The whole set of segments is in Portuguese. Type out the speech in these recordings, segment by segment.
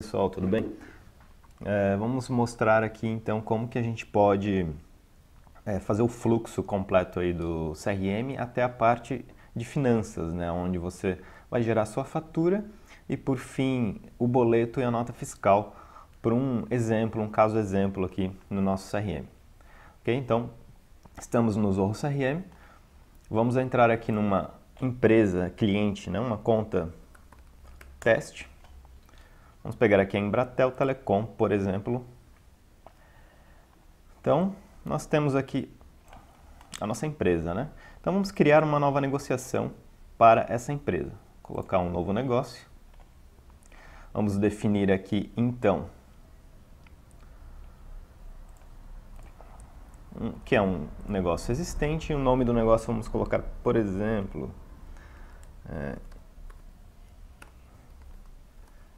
pessoal, tudo bem? É, vamos mostrar aqui então como que a gente pode é, fazer o fluxo completo aí do CRM até a parte de finanças, né? onde você vai gerar sua fatura e por fim o boleto e a nota fiscal por um exemplo, um caso exemplo aqui no nosso CRM. Ok? Então, estamos no Zorro CRM, vamos entrar aqui numa empresa, cliente, né? uma conta teste Vamos pegar aqui a Embratel Telecom, por exemplo. Então, nós temos aqui a nossa empresa, né? Então, vamos criar uma nova negociação para essa empresa. Colocar um novo negócio. Vamos definir aqui, então, que é um negócio existente. E o nome do negócio vamos colocar, por exemplo, é,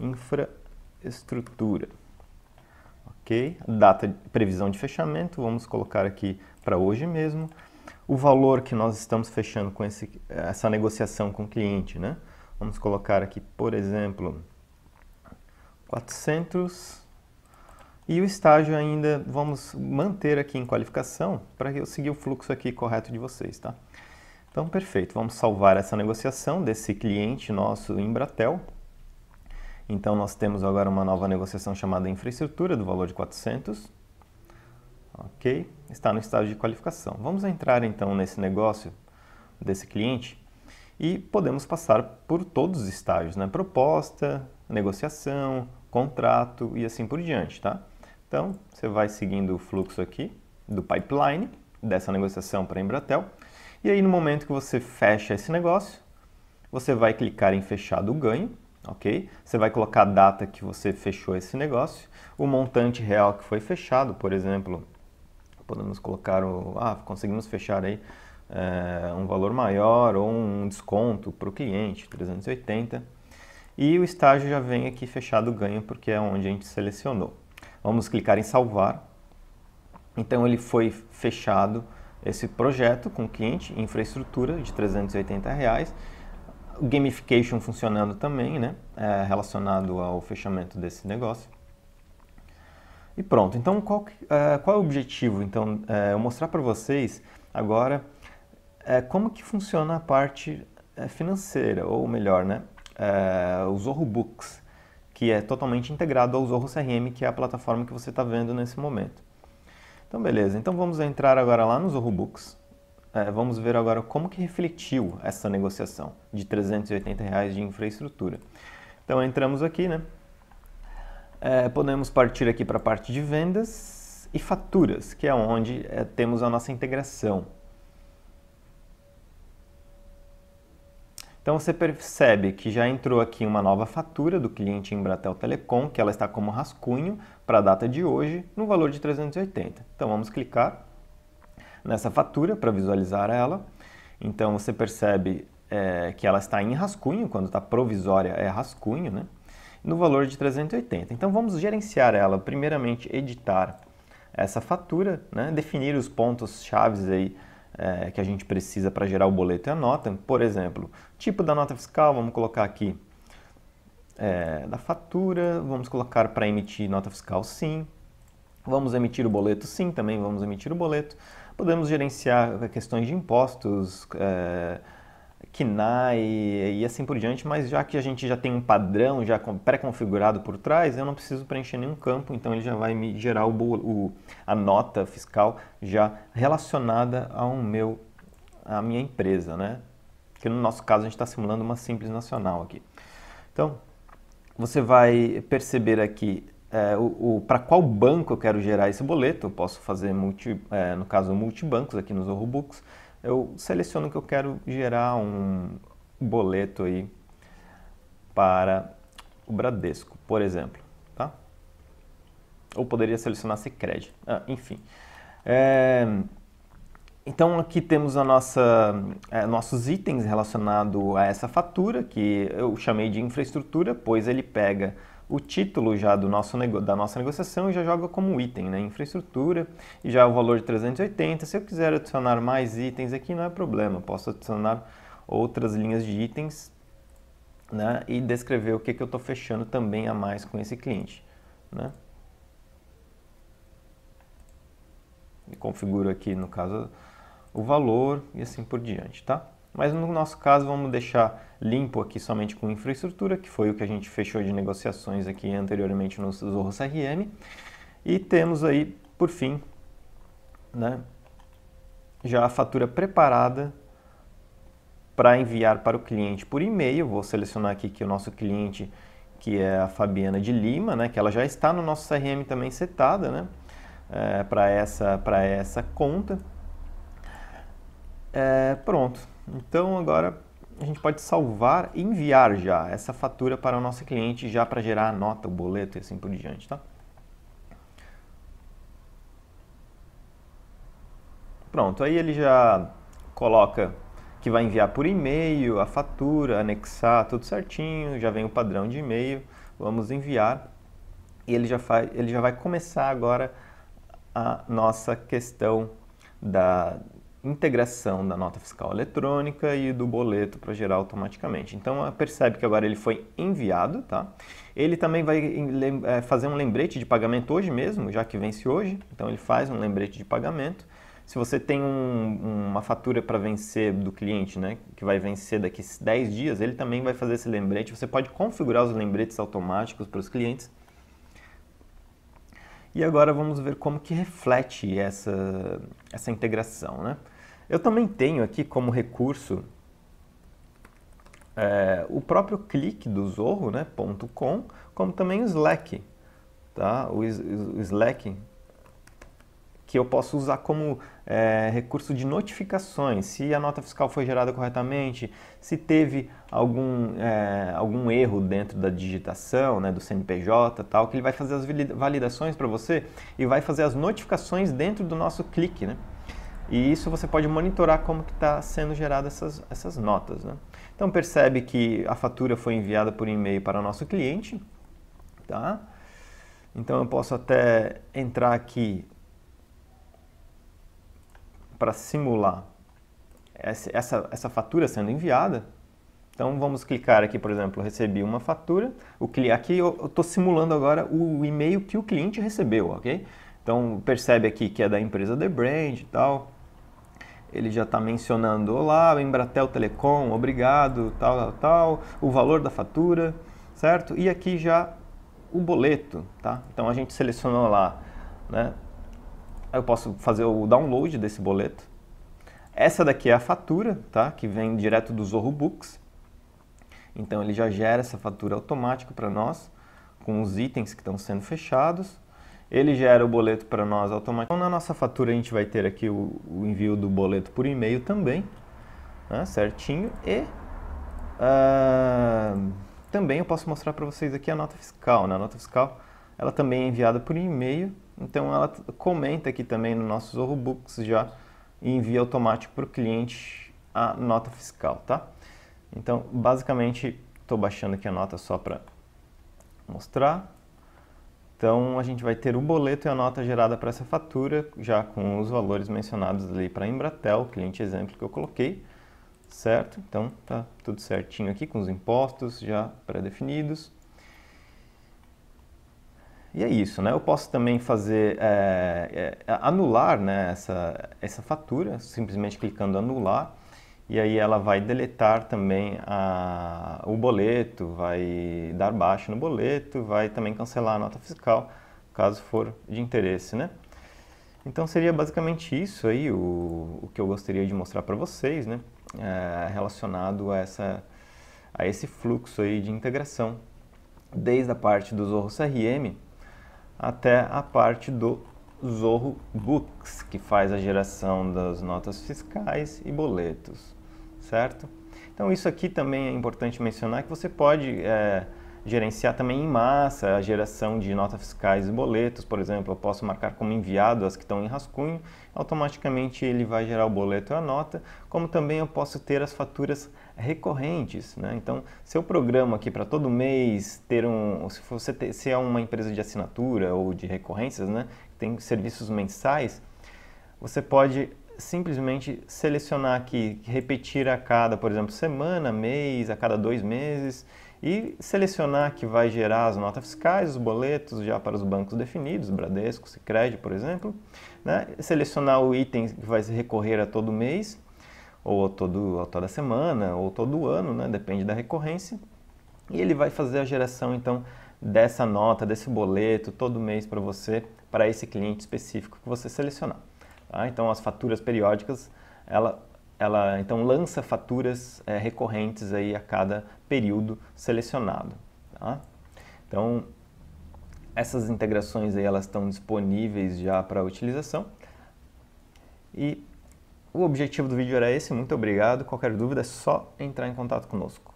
infraestrutura. Ok? Data de previsão de fechamento, vamos colocar aqui para hoje mesmo. O valor que nós estamos fechando com esse, essa negociação com o cliente, né? Vamos colocar aqui, por exemplo, 400 e o estágio ainda vamos manter aqui em qualificação para eu seguir o fluxo aqui correto de vocês, tá? Então, perfeito. Vamos salvar essa negociação desse cliente nosso Embratel. Então nós temos agora uma nova negociação chamada infraestrutura do valor de 400. Ok, está no estágio de qualificação. Vamos entrar então nesse negócio desse cliente e podemos passar por todos os estágios, né? Proposta, negociação, contrato e assim por diante, tá? Então, você vai seguindo o fluxo aqui do pipeline dessa negociação para a Embratel. E aí, no momento que você fecha esse negócio, você vai clicar em fechar do ganho ok? Você vai colocar a data que você fechou esse negócio, o montante real que foi fechado, por exemplo, podemos colocar o, ah, conseguimos fechar aí é, um valor maior ou um desconto para o cliente, 380, e o estágio já vem aqui fechado ganho porque é onde a gente selecionou. Vamos clicar em salvar, então ele foi fechado esse projeto com cliente infraestrutura de 380 reais gamification funcionando também, né? É, relacionado ao fechamento desse negócio. E pronto. Então, qual, é, qual é o objetivo? Então, é, eu mostrar para vocês agora é, como que funciona a parte é, financeira, ou melhor, né? É, o Zorro Books, que é totalmente integrado ao Zorro CRM, que é a plataforma que você está vendo nesse momento. Então, beleza. Então, vamos entrar agora lá no Zorro Books é, vamos ver agora como que refletiu essa negociação de 380 reais de infraestrutura. Então entramos aqui, né? É, podemos partir aqui para a parte de vendas e faturas, que é onde é, temos a nossa integração. Então você percebe que já entrou aqui uma nova fatura do cliente Embratel Telecom, que ela está como rascunho para a data de hoje, no valor de 380. Então vamos clicar nessa fatura para visualizar ela. Então você percebe é, que ela está em rascunho, quando está provisória é rascunho, né? no valor de 380. Então vamos gerenciar ela, primeiramente editar essa fatura, né? definir os pontos chaves aí é, que a gente precisa para gerar o boleto e a nota. Por exemplo, tipo da nota fiscal, vamos colocar aqui é, da fatura, vamos colocar para emitir nota fiscal sim, vamos emitir o boleto sim, também vamos emitir o boleto. Podemos gerenciar questões de impostos, é, e, e assim por diante, mas já que a gente já tem um padrão já pré-configurado por trás, eu não preciso preencher nenhum campo, então ele já vai me gerar o, o, a nota fiscal já relacionada ao meu, à minha empresa, né? Que no nosso caso a gente está simulando uma simples nacional aqui. Então, você vai perceber aqui é, o, o para qual banco eu quero gerar esse boleto. Eu posso fazer, multi, é, no caso, multibancos aqui nos Orrobooks. Eu seleciono que eu quero gerar um boleto aí para o Bradesco, por exemplo. Tá? Ou poderia selecionar Secred, ah, enfim. É, então aqui temos a nossa, é, nossos itens relacionados a essa fatura, que eu chamei de infraestrutura, pois ele pega o título já do nosso da nossa negociação já joga como item, né? Infraestrutura, e já é o valor de 380. Se eu quiser adicionar mais itens aqui, não é problema. Posso adicionar outras linhas de itens né? e descrever o que, que eu estou fechando também a mais com esse cliente. Né? E configuro aqui, no caso, o valor e assim por diante, tá? Mas no nosso caso, vamos deixar limpo aqui somente com infraestrutura, que foi o que a gente fechou de negociações aqui anteriormente no Zorro CRM. E temos aí, por fim, né, já a fatura preparada para enviar para o cliente por e-mail. Vou selecionar aqui que o nosso cliente, que é a Fabiana de Lima, né, que ela já está no nosso CRM também setada né, é, para essa, essa conta. É, pronto. Então agora a gente pode salvar e enviar já essa fatura para o nosso cliente já para gerar a nota, o boleto e assim por diante, tá? Pronto, aí ele já coloca que vai enviar por e-mail a fatura, anexar tudo certinho, já vem o padrão de e-mail, vamos enviar e ele já, faz, ele já vai começar agora a nossa questão da, integração da nota fiscal eletrônica e do boleto para gerar automaticamente. Então ah, percebe que agora ele foi enviado, tá? Ele também vai é, fazer um lembrete de pagamento hoje mesmo, já que vence hoje, então ele faz um lembrete de pagamento. Se você tem um, uma fatura para vencer do cliente, né, que vai vencer daqui 10 dias, ele também vai fazer esse lembrete. Você pode configurar os lembretes automáticos para os clientes e agora vamos ver como que reflete essa, essa integração. Né? Eu também tenho aqui como recurso é, o próprio clique do Zorro, né, .com, como também o Slack. Tá? O, o, o Slack que eu posso usar como é, recurso de notificações, se a nota fiscal foi gerada corretamente, se teve algum, é, algum erro dentro da digitação, né, do CNPJ tal, que ele vai fazer as validações para você e vai fazer as notificações dentro do nosso clique, né? E isso você pode monitorar como que está sendo geradas essas, essas notas, né? Então percebe que a fatura foi enviada por e-mail para o nosso cliente, tá? Então eu posso até entrar aqui para simular essa, essa fatura sendo enviada, então vamos clicar aqui, por exemplo, recebi uma fatura, o, aqui eu estou simulando agora o e-mail que o cliente recebeu, ok? Então percebe aqui que é da empresa The Brand e tal, ele já está mencionando, olá, Embratel Telecom, obrigado, tal, tal, tal, o valor da fatura, certo? E aqui já o boleto, tá? Então a gente selecionou lá, né? Eu posso fazer o download desse boleto. Essa daqui é a fatura, tá? Que vem direto do Zorro Books. Então ele já gera essa fatura automática para nós, com os itens que estão sendo fechados. Ele gera o boleto para nós automaticamente. Então, na nossa fatura a gente vai ter aqui o, o envio do boleto por e-mail também, né? certinho. E uh, também eu posso mostrar para vocês aqui a nota fiscal. Na né? A nota fiscal ela também é enviada por e-mail então ela comenta aqui também no nosso Zorro Books já e envia automático para o cliente a nota fiscal, tá? Então, basicamente, estou baixando aqui a nota só para mostrar. Então, a gente vai ter o boleto e a nota gerada para essa fatura, já com os valores mencionados ali para a Embratel, cliente exemplo que eu coloquei, certo? Então, tá tudo certinho aqui com os impostos já pré-definidos. E é isso, né? Eu posso também fazer é, é, anular né, essa, essa fatura, simplesmente clicando anular, e aí ela vai deletar também a, o boleto, vai dar baixa no boleto, vai também cancelar a nota fiscal, caso for de interesse, né? Então seria basicamente isso aí o, o que eu gostaria de mostrar para vocês, né? É, relacionado a, essa, a esse fluxo aí de integração, desde a parte do Zorro CRM, até a parte do Zorro Books, que faz a geração das notas fiscais e boletos, certo? Então isso aqui também é importante mencionar que você pode é, gerenciar também em massa a geração de notas fiscais e boletos, por exemplo, eu posso marcar como enviado as que estão em rascunho, automaticamente ele vai gerar o boleto e a nota, como também eu posso ter as faturas recorrentes, né? Então, se eu programo aqui para todo mês ter um, se você ter, se é uma empresa de assinatura ou de recorrências, né, tem serviços mensais, você pode simplesmente selecionar aqui, repetir a cada, por exemplo, semana, mês, a cada dois meses, e selecionar que vai gerar as notas fiscais, os boletos já para os bancos definidos, Bradesco, Sicredi, por exemplo, né? selecionar o item que vai recorrer a todo mês, ou, todo, ou toda semana, ou todo ano, né? depende da recorrência, e ele vai fazer a geração então dessa nota, desse boleto, todo mês para você, para esse cliente específico que você selecionar. Tá? Então as faturas periódicas, ela ela então lança faturas é, recorrentes aí a cada período selecionado. Tá? Então, essas integrações aí elas estão disponíveis já para utilização. E o objetivo do vídeo era esse. Muito obrigado. Qualquer dúvida é só entrar em contato conosco.